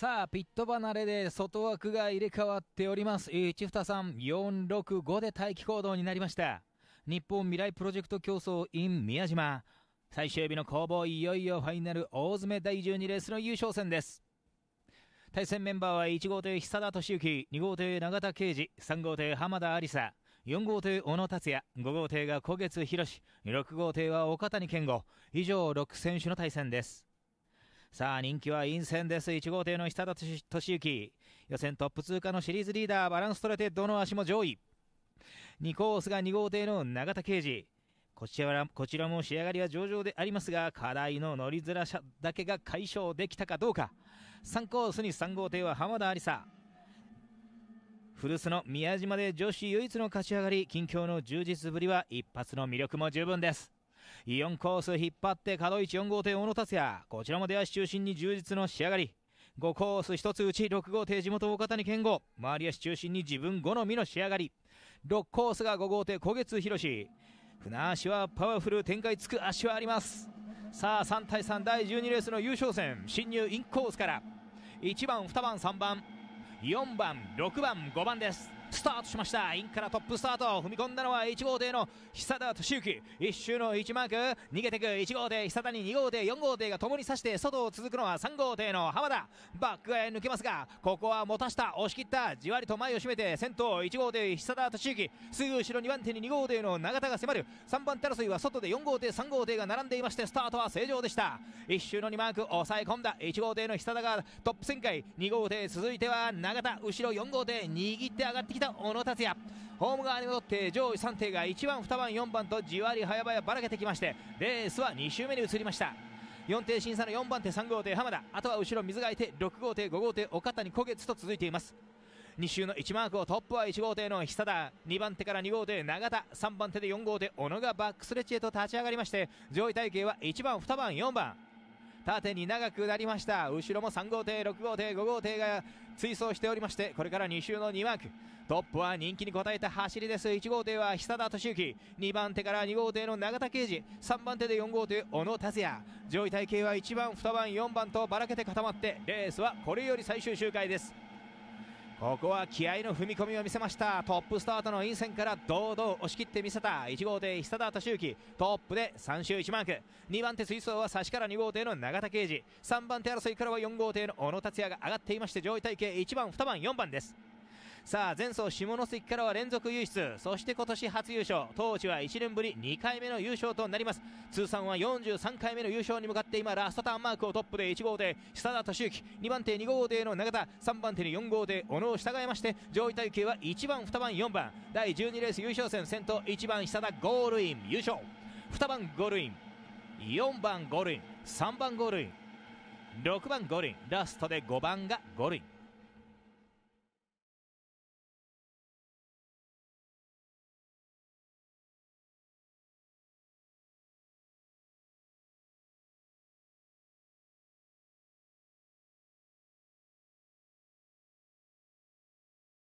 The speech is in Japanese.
さあ、ピット離れで外枠が入れ替わっております。一二三465で待機行動になりました。日本未来プロジェクト競争 in 宮島。最終日の攻防、いよいよファイナル大詰め第12レースの優勝戦です。対戦メンバーは1号艇久田敏行、2号艇永田圭司、3号艇浜田有さ、4号艇小野達也、5号艇が古月博6号艇は岡谷健吾、以上6選手の対戦です。さあ人気は陰線です1号艇の久田敏行予選トップ通過のシリーズリーダーバランス取れてどの足も上位2コースが2号艇の永田刑司こちらこちらも仕上がりは上々でありますが課題の乗りづらさだけが解消できたかどうか3コースに3号艇は浜田有さ。古巣の宮島で女子唯一の勝ち上がり近況の充実ぶりは一発の魅力も十分ですイオンコース引っ張って角一4号艇小野達也こちらも出足中心に充実の仕上がり5コース1つ内6号艇地元大方に健吾周り足中心に自分好みの仕上がり6コースが5号艇小月博士船足はパワフル展開つく足はありますさあ3対3第12レースの優勝戦進入インコースから1番2番3番4番6番5番ですスタートしましたインからトップスタート踏み込んだのは1号艇の久田敏行1周の1マーク逃げてく1号艇久田に2号艇4号艇が共に差して外を続くのは3号艇の浜田バックへ抜けますがここは持たした押し切ったじわりと前を締めて先頭1号艇久田敏行すぐ後ろ2番手に2号艇の永田が迫る3番手争いは外で4号艇3号艇が並んでいましてスタートは正常でした1周の2マーク抑え込んだ1号艇の久田がトップ旋回2号艇続いては永田後ろ4号艇握って上がってきたきた小野達也ホーム側に戻って上位3艇が1番2番4番とじわり早々ばらけてきましてレースは2周目に移りました4艇審査の4番手3号艇浜田あとは後ろ水が空いて6号艇5号艇岡谷古月と続いています2周の1マークをトップは1号艇の久田2番手から2号艇永田3番手で4号艇小野がバックスレッジへと立ち上がりまして上位体系は1番2番4番縦に長くなりました後ろも3号艇6号艇5号艇が追走しておりましてこれから2周の2枠トップは人気に応えた走りです1号艇は久田敏行2番手から2号艇の永田圭司3番手で4号艇小野達也上位体系は1番2番4番とばらけて固まってレースはこれより最終周回ですここは気合の踏み込みを見せましたトップスタートのインセンから堂々押し切ってみせた1号艇久田敏行トップで3周1マーク2番手水槽は差しから2号艇の永田圭司3番手争いからは4号艇の小野達也が上がっていまして上位体系1番2番4番ですさあ前走下関からは連続優出そして今年初優勝当時は1年ぶり2回目の優勝となります通算は43回目の優勝に向かって今ラストターンマークをトップで1号で久田敏行2番手2号での永田3番手に4号で小野を従いまして上位体系は1番2番4番第12レース優勝戦先頭1番久田ゴールイン優勝2番ゴールイン4番ゴールイン3番ゴールイン6番ゴールインラストで5番がゴールイン